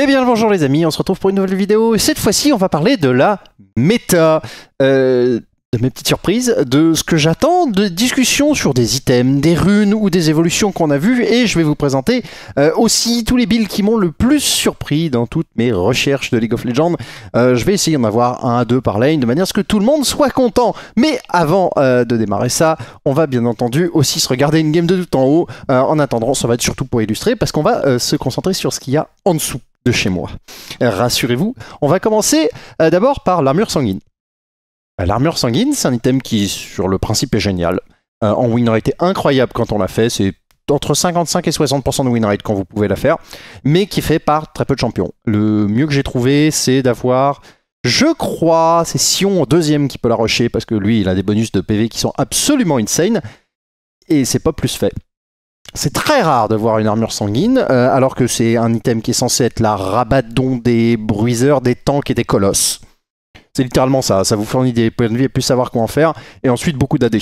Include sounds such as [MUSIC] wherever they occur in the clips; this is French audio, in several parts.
Eh bien bonjour les amis, on se retrouve pour une nouvelle vidéo. cette fois-ci, on va parler de la méta, euh, de mes petites surprises, de ce que j'attends, de discussions sur des items, des runes ou des évolutions qu'on a vues. Et je vais vous présenter euh, aussi tous les builds qui m'ont le plus surpris dans toutes mes recherches de League of Legends. Euh, je vais essayer d'en avoir un à deux par lane, de manière à ce que tout le monde soit content. Mais avant de démarrer ça, on va bien entendu aussi se regarder une game de tout en haut. en attendant, ça va être surtout pour illustrer, parce qu'on va se concentrer sur ce qu'il y a en dessous de chez moi. Euh, rassurez-vous, on va commencer euh, d'abord par l'armure sanguine. Euh, l'armure sanguine, c'est un item qui, sur le principe, est génial. en win incroyable quand on l'a fait, c'est entre 55 et 60% de winrate quand vous pouvez la faire, mais qui est fait par très peu de champions. Le mieux que j'ai trouvé, c'est d'avoir, je crois, c'est Sion en deuxième qui peut la rusher, parce que lui, il a des bonus de PV qui sont absolument insane, et c'est pas plus fait. C'est très rare de voir une armure sanguine, euh, alors que c'est un item qui est censé être la Rabadon des bruiseurs, des tanks et des colosses. C'est littéralement ça, ça vous fournit des points de vie et plus savoir quoi en faire, et ensuite beaucoup d'AD.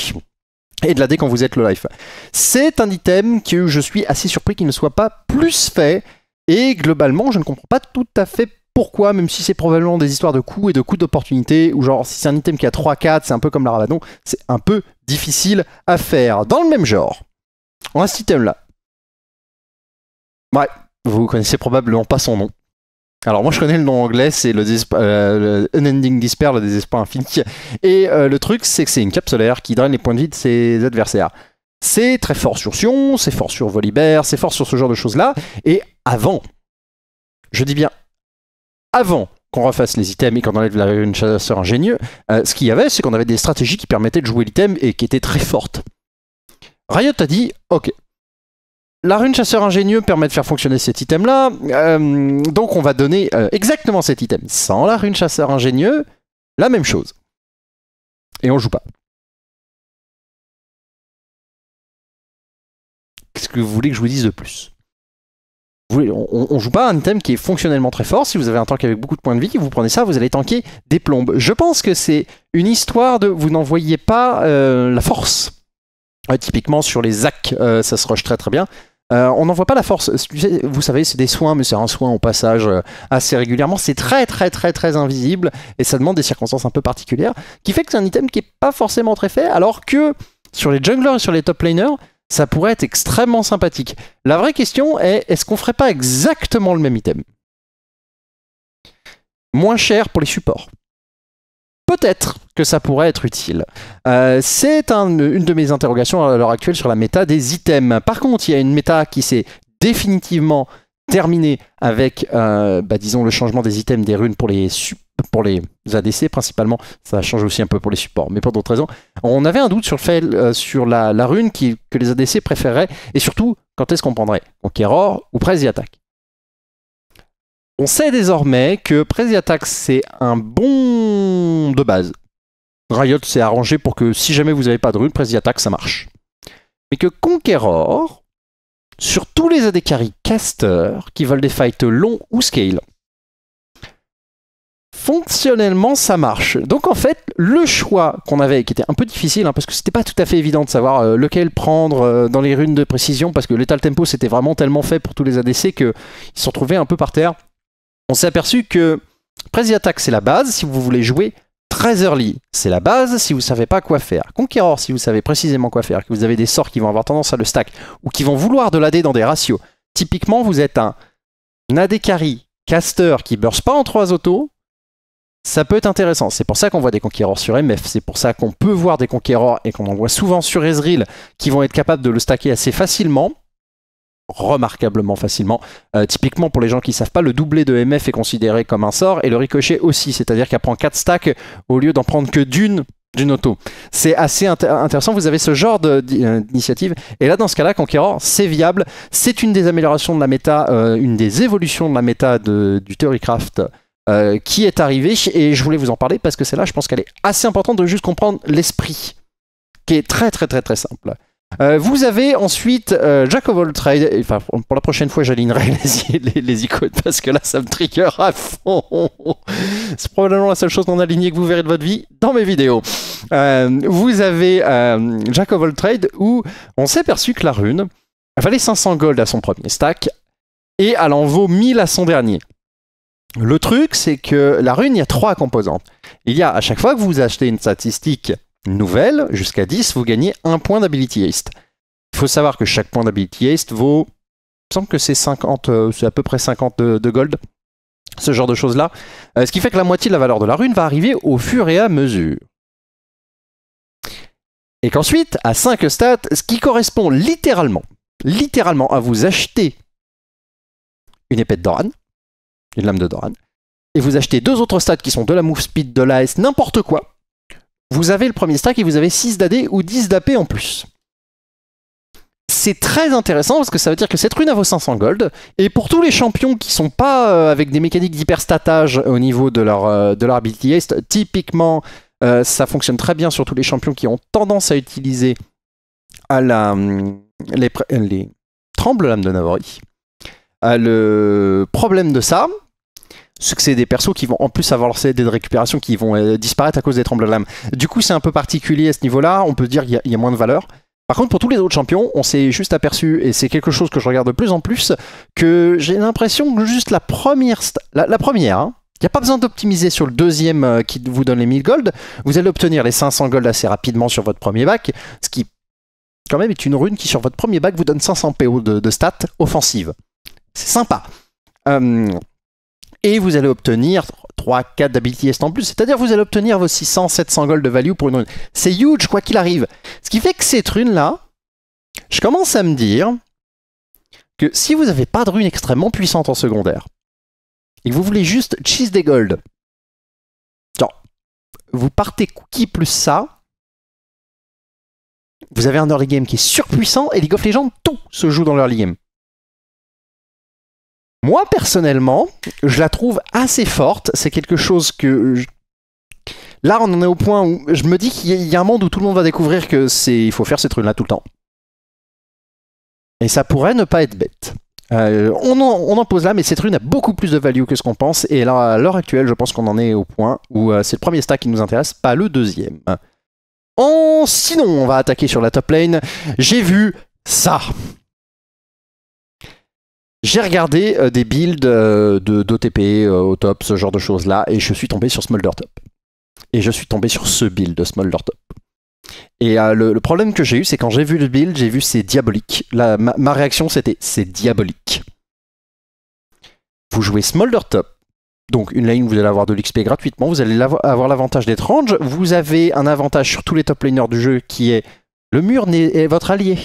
Et de l'AD quand vous êtes le life. C'est un item que je suis assez surpris qu'il ne soit pas plus fait, et globalement je ne comprends pas tout à fait pourquoi, même si c'est probablement des histoires de coups et de coups d'opportunité, ou genre si c'est un item qui a 3-4, c'est un peu comme la Rabadon, c'est un peu difficile à faire. Dans le même genre, on a cet item-là. Ouais, vous connaissez probablement pas son nom. Alors moi je connais le nom anglais, c'est le, euh, Unending Despair, le désespoir infini. Et euh, le truc c'est que c'est une cape solaire qui draine les points de vie de ses adversaires. C'est très fort sur Sion, c'est fort sur Volibear, c'est fort sur ce genre de choses-là. Et avant, je dis bien avant qu'on refasse les items et qu'on enlève la une chasseur ingénieux, euh, ce qu'il y avait c'est qu'on avait des stratégies qui permettaient de jouer l'item et qui étaient très fortes. Riot a dit Ok, la rune chasseur ingénieux permet de faire fonctionner cet item-là, euh, donc on va donner euh, exactement cet item. Sans la rune chasseur ingénieux, la même chose. Et on joue pas. Qu'est-ce que vous voulez que je vous dise de plus on, joue pas un item qui est fonctionnellement très fort. Si vous avez un tank avec beaucoup de points de vie, vous prenez ça, vous allez tanker des plombes. Je pense que c'est une histoire de vous voyez pas euh, la force typiquement sur les ZAC, euh, ça se rush très très bien. Euh, on n'en voit pas la force. Vous savez, c'est des soins, mais c'est un soin au passage euh, assez régulièrement. C'est très très très très invisible et ça demande des circonstances un peu particulières, qui fait que c'est un item qui n'est pas forcément très fait, alors que sur les junglers et sur les top laners, ça pourrait être extrêmement sympathique. La vraie question est, est-ce qu'on ferait pas exactement le même item Moins cher pour les supports peut-être que ça pourrait être utile. Euh, c'est une de mes interrogations à l'heure actuelle sur la méta des items. Par contre, il y a une méta qui s'est définitivement terminée avec, euh, bah, disons, le changement des items des runes pour les, pour les ADC principalement. Ça change aussi un peu pour les supports, mais pour d'autres raisons. On avait un doute sur, le fait, euh, sur la, rune que les ADC préféreraient, et surtout, quand est-ce qu'on prendrait Conqueror ou y attaque on sait désormais que Prezi Attack, c'est un bon de base. Riot s'est arrangé pour que si jamais vous n'avez pas de runes, Prezi Attack, ça marche. Mais que Conqueror, sur tous les ADC carry qui veulent des fights longs ou scale, fonctionnellement ça marche. Donc en fait, le choix qu'on avait, qui était un peu difficile, hein, parce que c'était pas tout à fait évident de savoir euh, lequel prendre euh, dans les runes de précision, parce que de tempo c'était vraiment tellement fait pour tous les ADC qu'ils se retrouvés un peu par terre on s'est aperçu que Prezi Attack, c'est la base si vous voulez jouer très early. C'est la base si vous ne savez pas quoi faire. Conqueror, si vous savez précisément quoi faire, que vous avez des sorts qui vont avoir tendance à le stack ou qui vont vouloir de l'AD dans des ratios. Typiquement, vous êtes un, Nadekari AD caster qui burst pas en 3 autos, ça peut être intéressant. C'est pour ça qu'on voit des conquérants sur MF, c'est pour ça qu'on peut voir des conquérants et qu'on en voit souvent sur Ezreal qui vont être capables de le stacker assez facilement remarquablement facilement. Euh, typiquement, pour les gens qui ne savent pas, le doublé de MF est considéré comme un sort et le ricochet aussi, c'est-à-dire qu'elle prend 4 stacks au lieu d'en prendre que d'une d'une auto. C'est assez intéressant, vous avez ce genre euh, d'initiative. Et là, dans ce cas-là, Conqueror, c'est viable. C'est une des améliorations de la méta, euh, une des évolutions de la méta du Theorycraft qui est arrivée. Et je voulais vous en parler parce que c'est là je pense qu'elle est assez importante de juste comprendre l'esprit, qui est très très très très simple. Euh, vous avez ensuite euh, Jack of all trades. Enfin, pour la prochaine fois, j'alignerai [LAUGHS] les, icônes parce que là, ça me trigger à fond. C'est probablement la seule chose non alignée que vous verrez de votre vie dans mes vidéos. Euh, vous avez Jack of all trades où on s'est perçu que la rune valait 500 gold à son premier stack et elle en vaut 1000 à son dernier. Le truc, c'est que la rune, il y a trois composantes. Il y a à chaque fois que vous achetez une statistique nouvelle, jusqu'à 10, vous gagnez un point d'Ability Haste. Il faut savoir que chaque point d'Ability Haste vaut, il me semble que c'est 50, euh, c'est à peu près 50 de, gold, ce genre de choses-là. Euh, ce qui fait que la moitié de la valeur de la rune va arriver au fur et à mesure. Et qu'ensuite, à 5 stats, ce qui correspond littéralement, littéralement à vous acheter une épée de Doran, une lame de Doran, et vous achetez deux autres stats qui sont de la move speed, de l'AS, n'importe quoi, vous avez le premier stack et vous avez 6 d'AD ou 10 d'AP en plus. C'est très intéressant parce que ça veut dire que cette rune à vos 500 gold. Et pour tous les champions qui sont pas euh, avec des mécaniques d'hyperstatage au niveau de leur, euh, de leur ability haste, typiquement, euh, ça fonctionne très bien sur tous les champions qui ont tendance à utiliser à la, hum, les, tremble-lames de Navori. le problème de ça, succès des persos qui vont en plus avoir leur CD de récupération qui vont euh, disparaître à cause des tremblements de Du coup, c'est un peu particulier à ce niveau-là. On peut dire qu'il y, a moins de valeur. Par contre, pour tous les autres champions, on s'est juste aperçu, et c'est quelque chose que je regarde de plus en plus, que j'ai l'impression que juste la première, la, première, hein, il n'y a pas besoin d'optimiser sur le deuxième euh, qui vous donne les 1000 golds, Vous allez obtenir les 500 gold assez rapidement sur votre premier bac, ce qui quand même est une rune qui sur votre premier bac vous donne 500 PO de, de stats offensives. C'est sympa. Euh, et vous allez obtenir 3, 4 d'ability en plus, c'est-à-dire vous allez obtenir vos 600, 700 gold de value pour une rune. C'est huge quoi qu'il arrive. Ce qui fait que cette rune-là, je commence à me dire que si vous n'avez pas de rune extrêmement puissante en secondaire, et que vous voulez juste cheese des gold, genre, vous partez cookie plus ça, vous avez un early game qui est surpuissant et League of Legends, tout se joue dans l'early game. Moi, personnellement, je la trouve assez forte. C'est quelque chose que... Là, on en est au point où je me dis qu'il y a un monde où tout le monde va découvrir que c'est il faut faire cette rune là tout le temps. Et ça pourrait ne pas être bête. Euh, on, en, pose là, mais cette rune a beaucoup plus de value que ce qu'on pense. Et là, à l'heure actuelle, je pense qu'on en est au point où euh, c'est le premier stack qui nous intéresse, pas le deuxième. Sinon, on va attaquer sur la top lane. J'ai vu ça. J'ai regardé euh, des builds euh, de d'OTP euh, au top, ce genre de choses-là, et je suis tombé sur Smolder Top. Et je suis tombé sur ce build de Top. Et le, problème que j'ai eu, c'est quand j'ai vu le build, j'ai vu c'est diabolique. ma, réaction, c'était c'est diabolique. Vous jouez Smolder Top, donc une lane vous allez avoir de l'XP gratuitement, vous allez avoir l'avantage d'être range, vous avez un avantage sur tous les top laners du jeu qui est le mur est votre allié.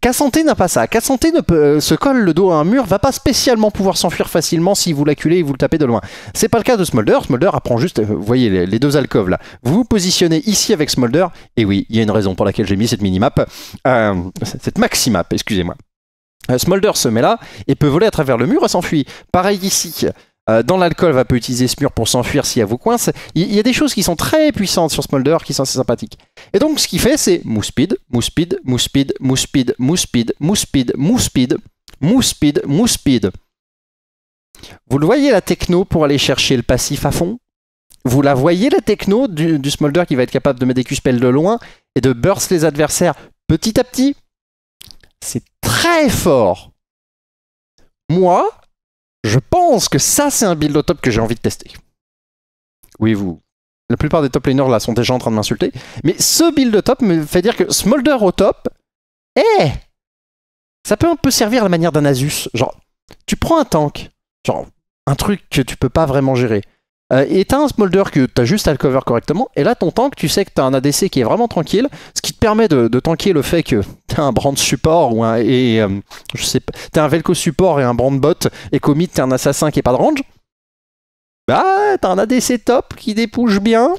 Cassanté n'a pas ça. Cassanté ne euh, se colle le dos à un mur, va pas spécialement pouvoir s'enfuir facilement si vous l'acculez et vous le tapez de loin. C'est pas le cas de Smolder. Smolder apprend juste, euh, vous voyez les, deux alcoves là. Vous vous positionnez ici avec Smolder. Et oui, il y a une raison pour laquelle j'ai mis cette minimap, euh, cette maximap, excusez-moi. Euh, Smolder se met là et peut voler à travers le mur et s'enfuit. Pareil ici. Euh, dans l'alcool, va peut utiliser ce mur pour s'enfuir si elle vous coince. Il y, a des choses qui sont très puissantes sur Smolder qui sont assez sympathiques. Et donc, ce qu'il fait, c'est speed, speed, speed, speed, Mouspid, speed, Mouspid, speed, Mouspid, speed, Mouspid, speed. Vous le voyez la techno pour aller chercher le passif à fond Vous la voyez la techno du, Smolder qui va être capable de mettre des Q-Spells de loin et de burst les adversaires petit à petit C'est très fort moi, je pense que ça, c'est un build au top que j'ai envie de tester. Oui, vous. La plupart des top laners là sont déjà en train de m'insulter. Mais ce build au top me fait dire que Smolder au top, eh Ça peut un peu servir à la manière d'un Asus. Genre, tu prends un tank, genre un truc que tu peux pas vraiment gérer. Euh, et t'as un smolder que t'as juste à le cover correctement. Et là, ton tank, tu sais que t'as un ADC qui est vraiment tranquille, ce qui te permet de, tanker le fait que t'as un brand support ou un, et euh, je sais pas, t'as un Velco support et un brand bot, et qu'au mid t'es un assassin qui est pas de range. Bah, t'as un ADC top qui dépouche bien.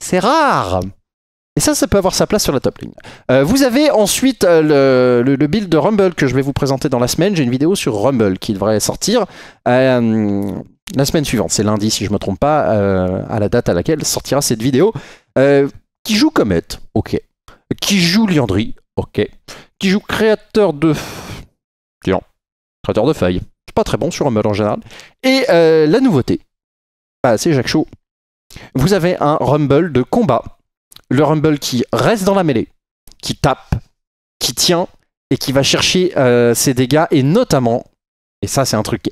C'est rare. Et ça, ça peut avoir sa place sur la top line. Euh, vous avez ensuite le, le, build de Rumble que je vais vous présenter dans la semaine. J'ai une vidéo sur Rumble qui devrait sortir la semaine suivante, c'est lundi si je ne me trompe pas, euh, à la date à laquelle sortira cette vidéo. Euh, qui joue Comet Ok. Qui joue Liandry Ok. Qui joue Créateur de... Tiens. Créateur de feuilles. C'est pas très bon sur Rumble en général. Et euh, la nouveauté, ah, c'est Jacques Chaud. Vous avez un Rumble de combat. Le Rumble qui reste dans la mêlée, qui tape, qui tient et qui va chercher ses dégâts et notamment, et ça c'est un truc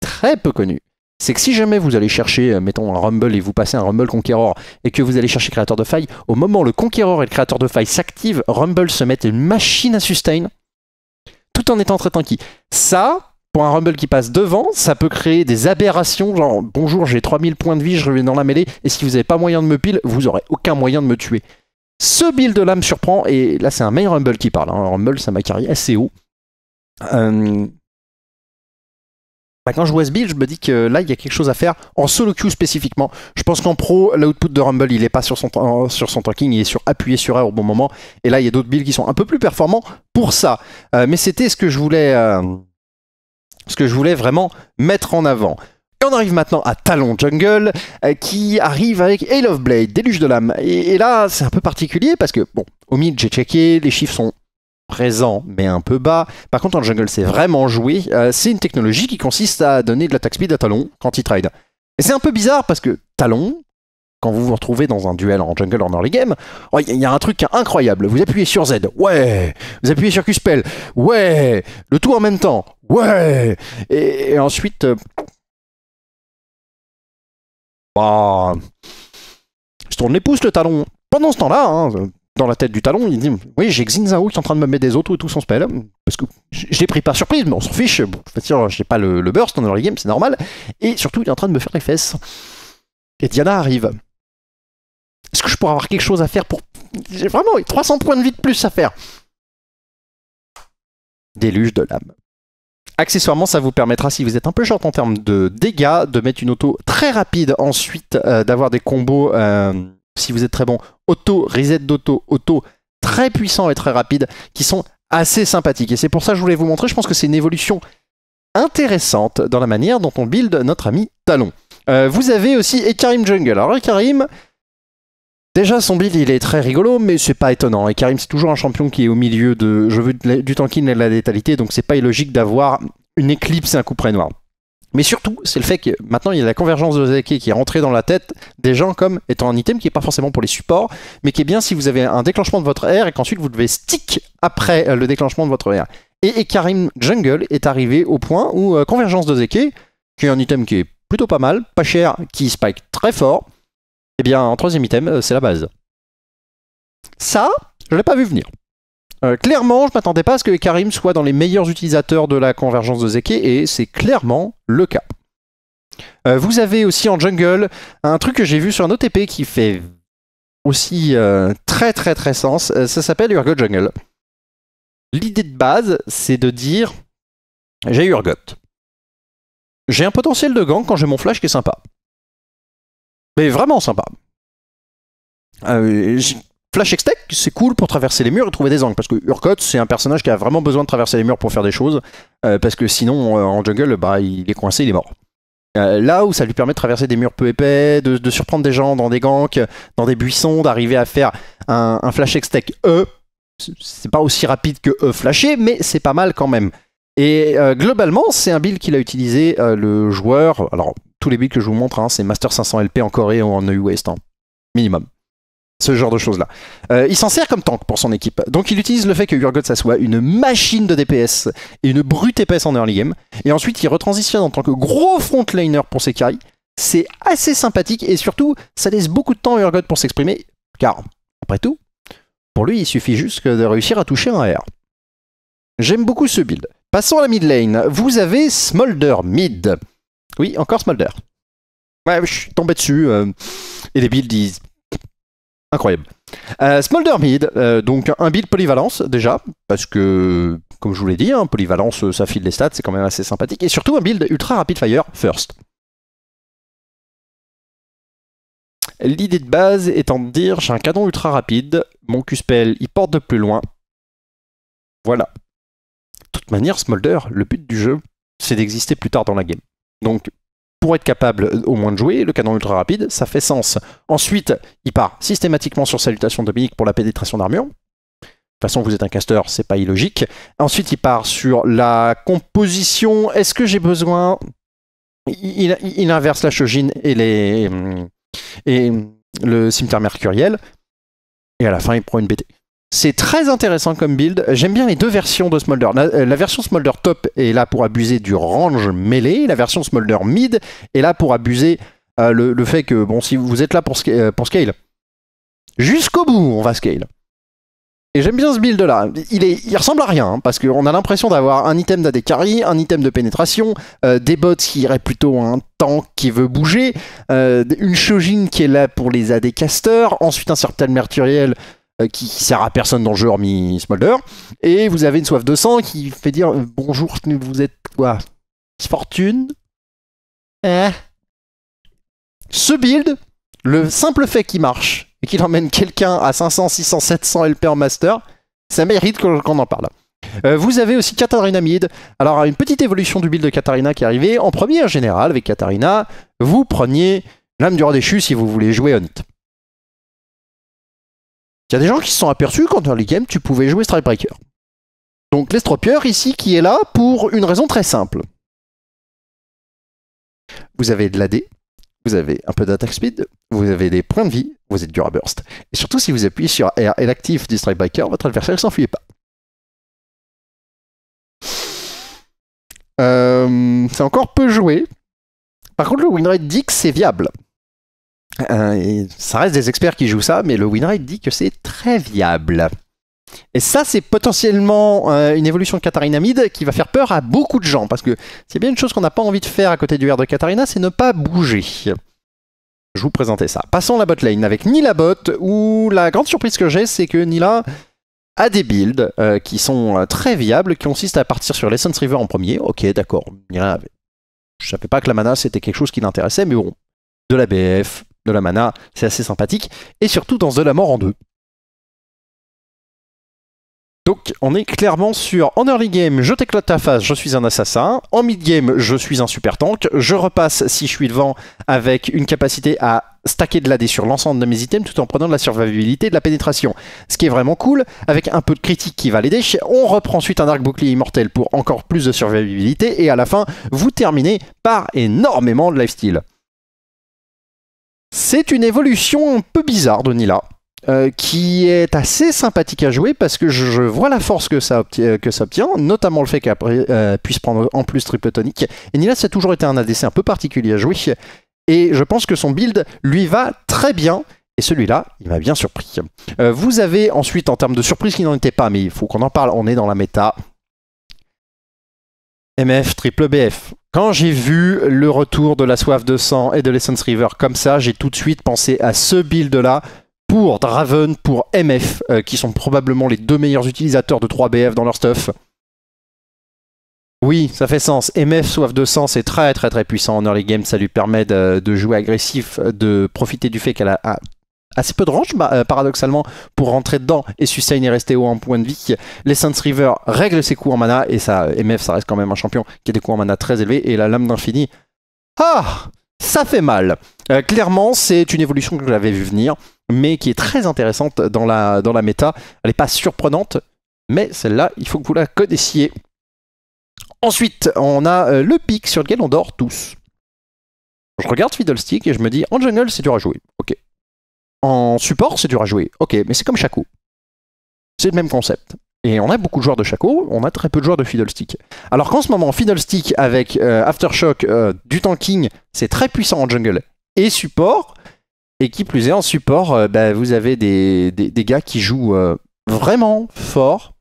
très peu connu, c'est que si jamais vous allez chercher, euh, mettons un Rumble et vous passez un Rumble Conqueror et que vous allez chercher créateur de faille, au moment où le Conqueror et le créateur de faille s'activent, Rumble se met une machine à sustain tout en étant très tanky. Ça, pour un Rumble qui passe devant, ça peut créer des aberrations, genre bonjour, j'ai 3000 points de vie, je reviens dans la mêlée, et si vous n'avez pas moyen de me pile, vous aurez aucun moyen de me tuer. Ce build-là me surprend, et là c'est un main Rumble qui parle, Un hein. Rumble ça m'a carré assez haut. Euh, bah, quand je vois ce build, je me dis que là, il y a quelque chose à faire en solo queue spécifiquement. Je pense qu'en pro, l'output de Rumble, il n'est pas sur son, euh, sur son tanking, il est sur appuyer sur R au bon moment. Et là, il y a d'autres builds qui sont un peu plus performants pour ça. Euh, mais c'était ce que je voulais, euh, ce que je voulais vraiment mettre en avant. Et on arrive maintenant à Talon Jungle, qui arrive avec Hail of Blade, Déluge de l'âme. et là, c'est un peu particulier parce que, bon, au mid, j'ai checké, les chiffres sont présent mais un peu bas. Par contre, en jungle, c'est vraiment joué. Euh, c'est une technologie qui consiste à donner de l'attaque speed à Talon quand il trade. Et c'est un peu bizarre parce que Talon, quand vous vous retrouvez dans un duel en jungle en early game, oh, il y a un truc incroyable. Vous appuyez sur Z, ouais. Vous appuyez sur Q-Spell, ouais. Le tout en même temps, ouais. Et, ensuite. Euh, bah. Je tourne les pouces le talon. Pendant ce temps-là, hein, dans la tête du talon, il dit Oui, j'ai Zhao qui est en train de me mettre des autos et tout son spell. Parce que je l'ai pris par surprise, mais on s'en fiche. Bon, je j'ai pas le, le, burst dans le game, c'est normal. Et surtout, il est en train de me faire les fesses. Et Diana arrive. Est-ce que je pourrais avoir quelque chose à faire pour. J'ai vraiment 300 points de vie de plus à faire. Déluge de l'âme. Accessoirement, ça vous permettra, si vous êtes un peu short en termes de dégâts, de mettre une auto très rapide ensuite, euh, d'avoir des combos. Euh, si vous êtes très bon, auto, reset d'auto, auto très puissant et très rapide, qui sont assez sympathiques. Et c'est pour ça que je voulais vous montrer, je pense que c'est une évolution intéressante dans la manière dont on build notre ami Talon. Euh, vous avez aussi Ekarim Jungle. Alors Ekarim, déjà son build il est très rigolo, mais c'est pas étonnant. Ekarim c'est toujours un champion qui est au milieu de, je veux du tanking et de la létalité, donc c'est pas illogique d'avoir une éclipse et un coup près noir. Mais surtout, c'est le fait que maintenant il y a la convergence de Zeke qui est rentrée dans la tête des gens comme étant un item qui n'est pas forcément pour les supports, mais qui est bien si vous avez un déclenchement de votre R et qu'ensuite vous devez stick après euh, le déclenchement de votre R. Et, Karim Jungle est arrivé au point où euh, convergence de Zeke, qui est un item qui est plutôt pas mal, pas cher, qui spike très fort, et eh bien en troisième item, euh, c'est la base. Ça, je l'ai pas vu venir. Euh, clairement, je m'attendais pas à ce que Karim soit dans les meilleurs utilisateurs de la convergence de Zeke, et c'est clairement le cas. Euh, vous avez aussi en jungle un truc que j'ai vu sur un OTP qui fait aussi euh, très très très sens, ça s'appelle Urgot Jungle. L'idée de base, c'est de dire j'ai Urgot. J'ai un potentiel de gang quand j'ai mon flash qui est sympa. Mais vraiment sympa. Flash Extech, c'est cool pour traverser les murs et trouver des angles, parce que Urkot, c'est un personnage qui a vraiment besoin de traverser les murs pour faire des choses, euh, parce que sinon, euh, en jungle, bah, il est coincé, il est mort. Euh, là où ça lui permet de traverser des murs peu épais, de, surprendre des gens dans des ganks, dans des buissons, d'arriver à faire un, Flash Extech E, c'est pas aussi rapide que E flasher, mais c'est pas mal quand même. Et globalement, c'est un build qu'il a utilisé le joueur. Alors, tous les builds que je vous montre, hein, c'est Master 500 LP en Corée ou en EU West, hein, minimum ce genre de choses-là. Euh, il s'en sert comme tank pour son équipe. Donc il utilise le fait que Urgot soit une machine de DPS et une brute épaisse en early game. Et ensuite, il retransitionne en tant que gros frontliner pour ses carries. C'est assez sympathique et surtout, ça laisse beaucoup de temps à Urgot pour s'exprimer. Car, après tout, pour lui, il suffit juste de réussir à toucher un R. J'aime beaucoup ce build. Passons à la mid lane. Vous avez Smolder mid. Oui, encore Smolder. Ouais, je suis tombé dessus. Euh, et les builds, disent Incroyable. Euh, Smolder Mid, euh, donc un build polyvalence déjà, parce que, comme je vous l'ai dit, hein, polyvalence, euh, ça file les stats, c'est quand même assez sympathique, et surtout un build ultra rapid fire first. L'idée de base étant de dire, j'ai un canon ultra rapide, mon Q-Spell, il porte de plus loin. Voilà. De toute manière, Smolder, le but du jeu, c'est d'exister plus tard dans la game. Donc, être capable euh, au moins de jouer, le canon ultra rapide, ça fait sens. Ensuite, il part systématiquement sur salutation Dominique pour la pénétration d'armure. De toute façon, vous êtes un caster, c'est pas illogique. Ensuite, il part sur la composition. Est-ce que j'ai besoin il, inverse la chogine et, les, et le cimetière mercuriel. Et à la fin, il prend une BT. C'est très intéressant comme build. J'aime bien les deux versions de Smolder. Euh, la, version Smolder top est là pour abuser du range mêlé. La version Smolder mid est là pour abuser euh, le, fait que, bon, si vous êtes là pour, euh, pour scale, jusqu'au bout, on va scale. Et j'aime bien ce build là. Il, ressemble à rien, hein, parce qu'on a l'impression d'avoir un item d'AD carry, un item de pénétration, des bots qui iraient plutôt à un tank qui veut bouger, une Shojin qui est là pour les AD casters, ensuite un certain Merturiel... Euh, qui sert à personne dans le jeu hormis Smolder. Et vous avez une soif de sang qui fait dire euh, bonjour, vous êtes quoi Fortune eh. Ce build, le simple fait qu'il marche et qu'il emmène quelqu'un à 500, 600, 700 LP en master, ça mérite qu'on en parle. Euh, vous avez aussi Katarina Mid. Alors, une petite évolution du build de Katarina qui est arrivée. En première générale, avec Katarina, vous preniez l'âme du roi déchu si vous voulez jouer Hunt. Il y a des gens qui se sont aperçus qu'en early game, tu pouvais jouer Strikebreaker. Donc l'estropieur ici qui est là pour une raison très simple. Vous avez de l'AD, vous avez un peu d'attack speed, vous avez des points de vie, vous êtes dur à burst. Et surtout, si vous appuyez sur R et l'actif du Strikebreaker, votre adversaire ne s'enfuyait pas. Euh, c'est encore peu joué. Par contre, le winrate que c'est viable. Euh, ça reste des experts qui jouent ça, mais le winrate dit que c'est très viable. Et ça, c'est potentiellement euh, une évolution de Katarina mid qui va faire peur à beaucoup de gens, parce que c'est bien une chose qu'on n'a pas envie de faire à côté du R de Katarina, c'est ne pas bouger. Je vous présentais ça. Passons la botlane avec Nila Bot, où la grande surprise que j'ai, c'est que Nila a des builds euh, qui sont très viables, qui consistent à partir sur l'Essence River en premier. Ok, d'accord, Nila avait... Je savais pas que la mana, c'était quelque chose qui l'intéressait, mais bon, de la BF, de la mana, c'est assez sympathique, et surtout dans The la Mort en 2. Donc on est clairement sur en early game, je t'éclate ta face, je suis un assassin. En mid game, je suis un super tank. Je repasse si je suis devant avec une capacité à stacker de l'AD sur l'ensemble de mes items tout en prenant de la survivabilité et de la pénétration. Ce qui est vraiment cool, avec un peu de critique qui va l'aider. On reprend ensuite un arc bouclier immortel pour encore plus de survivabilité et à la fin, vous terminez par énormément de lifesteal. C'est une évolution un peu bizarre de Nila. Euh, qui est assez sympathique à jouer parce que je, vois la force euh, que ça, obtient, notamment le fait qu'elle euh, puisse prendre en plus triple tonique. Et Nila, ça a toujours été un ADC un peu particulier à jouer. Et je pense que son build lui va très bien. Et celui-là, il m'a bien surpris. vous avez ensuite, en termes de surprise, qui n'en était pas, mais il faut qu'on en parle, on est dans la méta. MF triple BF. Quand j'ai vu le retour de la soif de sang et de l'Essence River comme ça, j'ai tout de suite pensé à ce build-là pour Draven, pour MF, euh, qui sont probablement les deux meilleurs utilisateurs de 3BF dans leur stuff. Oui, ça fait sens. MF Soif de sang, c'est très très très puissant en early game. Ça lui permet de, jouer agressif, de profiter du fait qu'elle a assez peu de range bah, euh, paradoxalement pour rentrer dedans et sustain est resté haut en point de vie les Saints River règlent ses coups en mana et ça MF ça reste quand même un champion qui a des coups en mana très élevés et la lame d'infini ah ça fait mal euh, clairement c'est une évolution que j'avais vu venir mais qui est très intéressante dans la, dans la méta elle n'est pas surprenante mais celle-là il faut que vous la connaissiez ensuite on a euh, le pic sur lequel on dort tous je regarde Fiddlestick et je me dis en jungle c'est dur à jouer en support, c'est dur à jouer. Ok, mais c'est comme Shaco. C'est le même concept. Et on a beaucoup de joueurs de Shaco, on a très peu de joueurs de Fiddlestick. Alors qu'en ce moment, Fiddlestick avec euh, Aftershock, euh, du tanking, c'est très puissant en jungle et support. Et qui plus est, en support, euh, bah, vous avez des, gars qui jouent vraiment fort,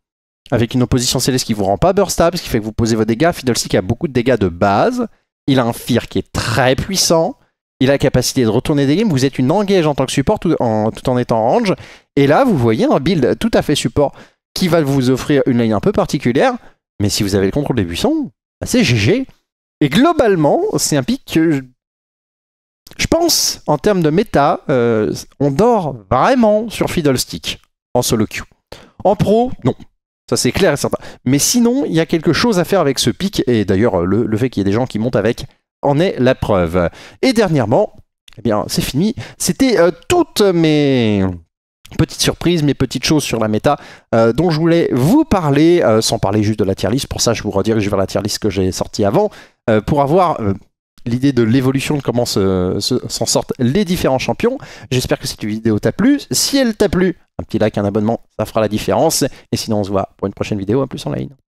avec une opposition céleste qui vous rend pas burstable, ce qui fait que vous posez vos dégâts. Fiddlestick a beaucoup de dégâts de base. Il a un fear qui est très puissant il a la capacité de retourner des games. Vous êtes une engage en tant que support tout en, tout en étant range. Et là, vous voyez un build tout à fait support qui va vous offrir une ligne un peu particulière. Mais si vous avez le contrôle des buissons, bah, c'est GG. Et globalement, c'est un pic que je, pense, en termes de méta, euh, on dort vraiment sur Fiddlestick en solo queue. En pro, non. Ça c'est clair et certain. Mais sinon, il y a quelque chose à faire avec ce pic. Et d'ailleurs, le fait qu'il y ait des gens qui montent avec, en est la preuve. Et dernièrement, eh bien, c'est fini. C'était euh, toutes mes petites surprises, mes petites choses sur la méta euh, dont je voulais vous parler, euh, sans parler juste de la tier list. Pour ça, je vous redirige vers la tier list que j'ai sortie avant, pour avoir l'idée de l'évolution, de comment s'en sortent les différents champions. J'espère que cette vidéo t'a plu. Si elle t'a plu, un petit like, un abonnement, ça fera la différence. Et sinon, on se voit pour une prochaine vidéo. À plus en ligne.